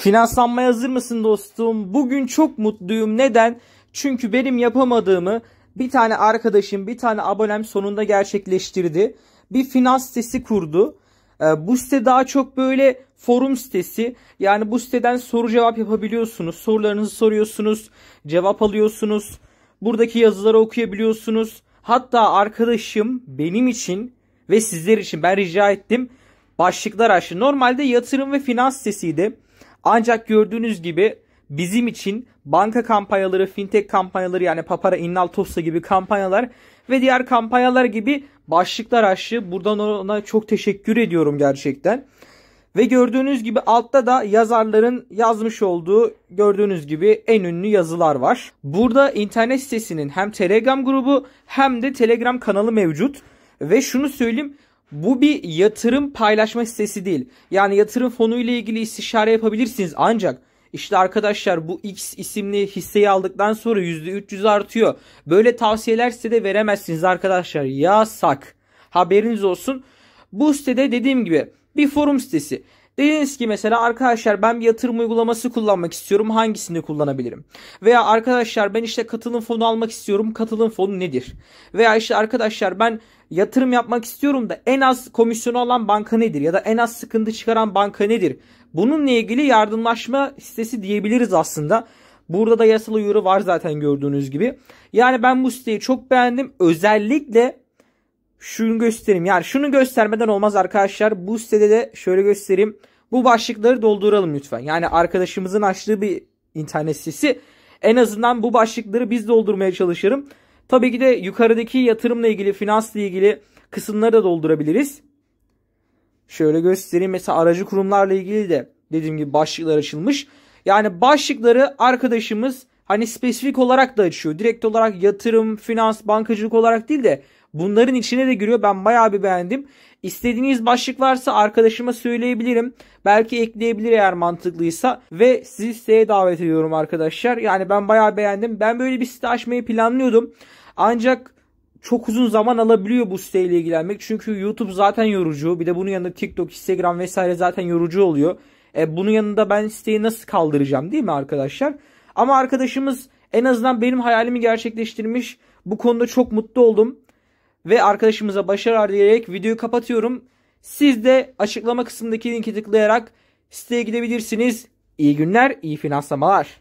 Finanslanmaya hazır mısın dostum? Bugün çok mutluyum. Neden? Çünkü benim yapamadığımı bir tane arkadaşım, bir tane abonem sonunda gerçekleştirdi. Bir finans sitesi kurdu. Ee, bu site daha çok böyle forum sitesi. Yani bu siteden soru cevap yapabiliyorsunuz. Sorularınızı soruyorsunuz, cevap alıyorsunuz. Buradaki yazıları okuyabiliyorsunuz. Hatta arkadaşım benim için ve sizler için ben rica ettim. Başlıklar açtı. Normalde yatırım ve finans sitesiydi. Ancak gördüğünüz gibi bizim için banka kampanyaları, fintech kampanyaları yani Papara, Innal, Tosta gibi kampanyalar ve diğer kampanyalar gibi başlıklar aşçı. Buradan ona çok teşekkür ediyorum gerçekten. Ve gördüğünüz gibi altta da yazarların yazmış olduğu gördüğünüz gibi en ünlü yazılar var. Burada internet sitesinin hem Telegram grubu hem de Telegram kanalı mevcut. Ve şunu söyleyeyim bu bir yatırım paylaşma sitesi değil. Yani yatırım fonu ile ilgili istişare yapabilirsiniz ancak işte arkadaşlar bu X isimli hisseyi aldıktan sonra %300 artıyor. Böyle tavsiyeler size de veremezsiniz arkadaşlar. Yasak. Haberiniz olsun. Bu sitede dediğim gibi bir forum sitesi. Dediniz ki mesela arkadaşlar ben bir yatırım uygulaması kullanmak istiyorum. Hangisini kullanabilirim? Veya arkadaşlar ben işte katılım fonu almak istiyorum. Katılım fonu nedir? Veya işte arkadaşlar ben yatırım yapmak istiyorum da en az komisyonu alan banka nedir? Ya da en az sıkıntı çıkaran banka nedir? Bununla ilgili yardımlaşma sitesi diyebiliriz aslında. Burada da yasal uyarı var zaten gördüğünüz gibi. Yani ben bu siteyi çok beğendim. Özellikle şunu göstereyim. Yani şunu göstermeden olmaz arkadaşlar. Bu sitede de şöyle göstereyim. Bu başlıkları dolduralım lütfen. Yani arkadaşımızın açtığı bir internet sitesi. En azından bu başlıkları biz doldurmaya çalışırım. Tabii ki de yukarıdaki yatırımla ilgili, finansla ilgili kısımları da doldurabiliriz. Şöyle göstereyim. Mesela aracı kurumlarla ilgili de dediğim gibi başlıklar açılmış. Yani başlıkları arkadaşımız hani spesifik olarak da açıyor. Direkt olarak yatırım, finans, bankacılık olarak değil de bunların içine de giriyor. Ben bayağı bir beğendim. İstediğiniz başlık varsa arkadaşıma söyleyebilirim. Belki ekleyebilir eğer mantıklıysa. Ve sizi siteye davet ediyorum arkadaşlar. Yani ben bayağı beğendim. Ben böyle bir site açmayı planlıyordum. Ancak çok uzun zaman alabiliyor bu siteyle ilgilenmek. Çünkü YouTube zaten yorucu. Bir de bunun yanında TikTok, Instagram vesaire zaten yorucu oluyor. E, bunun yanında ben siteyi nasıl kaldıracağım değil mi arkadaşlar? Ama arkadaşımız en azından benim hayalimi gerçekleştirmiş. Bu konuda çok mutlu oldum. Ve arkadaşımıza başarılar dileyerek videoyu kapatıyorum. Siz de açıklama kısmındaki linki tıklayarak siteye gidebilirsiniz. İyi günler, iyi finanslamalar.